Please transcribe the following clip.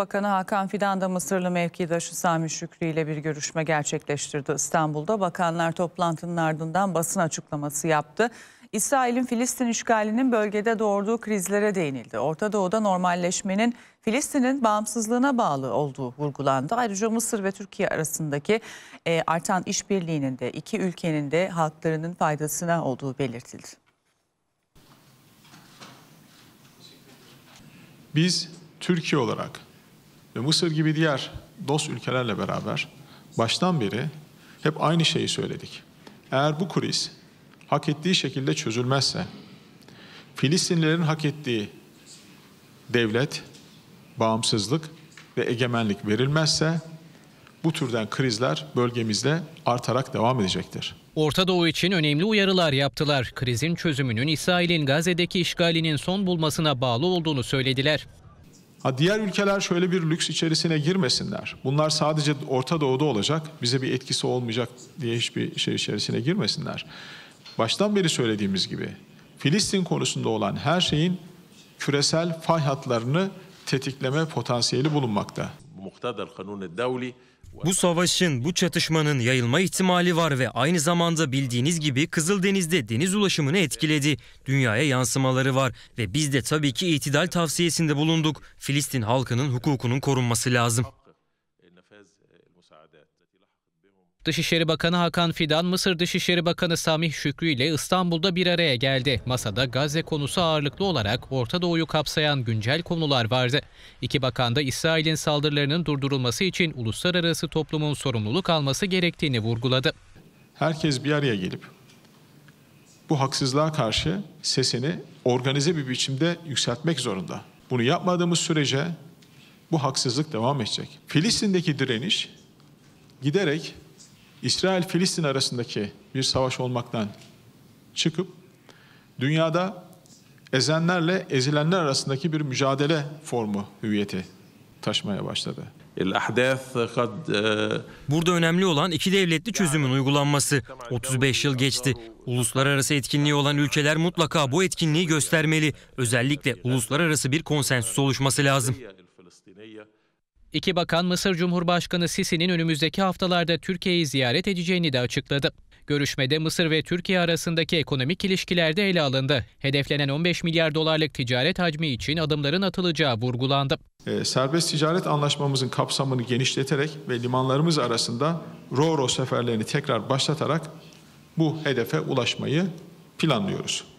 Bakanı Hakan Fidan da Mısırlı mevkidaşı Sami Şükrü ile bir görüşme gerçekleştirdi İstanbul'da. Bakanlar toplantının ardından basın açıklaması yaptı. İsrail'in Filistin işgalinin bölgede doğurduğu krizlere değinildi. Orta Doğu'da normalleşmenin Filistin'in bağımsızlığına bağlı olduğu vurgulandı. Ayrıca Mısır ve Türkiye arasındaki e, artan işbirliğinin de iki ülkenin de halklarının faydasına olduğu belirtildi. Biz Türkiye olarak ve Mısır gibi diğer dost ülkelerle beraber baştan beri hep aynı şeyi söyledik. Eğer bu kriz hak ettiği şekilde çözülmezse Filistinlilerin hak ettiği devlet, bağımsızlık ve egemenlik verilmezse bu türden krizler bölgemizde artarak devam edecektir. Orta Doğu için önemli uyarılar yaptılar. Krizin çözümünün İsrail'in Gazze'deki işgalinin son bulmasına bağlı olduğunu söylediler. Ha diğer ülkeler şöyle bir lüks içerisine girmesinler. Bunlar sadece Orta Doğu'da olacak, bize bir etkisi olmayacak diye hiçbir şey içerisine girmesinler. Baştan beri söylediğimiz gibi Filistin konusunda olan her şeyin küresel fay hatlarını tetikleme potansiyeli bulunmakta. Bu savaşın, bu çatışmanın yayılma ihtimali var ve aynı zamanda bildiğiniz gibi Kızıldeniz'de deniz ulaşımını etkiledi. Dünyaya yansımaları var ve biz de tabii ki itidal tavsiyesinde bulunduk. Filistin halkının hukukunun korunması lazım. Dışişleri Bakanı Hakan Fidan, Mısır Dışişleri Bakanı Samih Şükrü ile İstanbul'da bir araya geldi. Masada Gazze konusu ağırlıklı olarak Orta Doğu'yu kapsayan güncel konular vardı. İki bakan da İsrail'in saldırılarının durdurulması için uluslararası toplumun sorumluluk alması gerektiğini vurguladı. Herkes bir araya gelip bu haksızlığa karşı sesini organize bir biçimde yükseltmek zorunda. Bunu yapmadığımız sürece bu haksızlık devam edecek. Filistin'deki direniş giderek İsrail-Filistin arasındaki bir savaş olmaktan çıkıp dünyada ezenlerle ezilenler arasındaki bir mücadele formu hüviyeti taşmaya başladı. E, Burada önemli olan iki devletli çözümün uygulanması. 35 yıl geçti. Uluslararası etkinliği olan ülkeler mutlaka bu etkinliği göstermeli. Özellikle uluslararası bir konsensüs oluşması lazım. İki bakan Mısır Cumhurbaşkanı Sisi'nin önümüzdeki haftalarda Türkiye'yi ziyaret edeceğini de açıkladı. Görüşmede Mısır ve Türkiye arasındaki ekonomik ilişkiler de ele alındı. Hedeflenen 15 milyar dolarlık ticaret hacmi için adımların atılacağı vurgulandı. E, serbest ticaret anlaşmamızın kapsamını genişleterek ve limanlarımız arasında RoRo seferlerini tekrar başlatarak bu hedefe ulaşmayı planlıyoruz.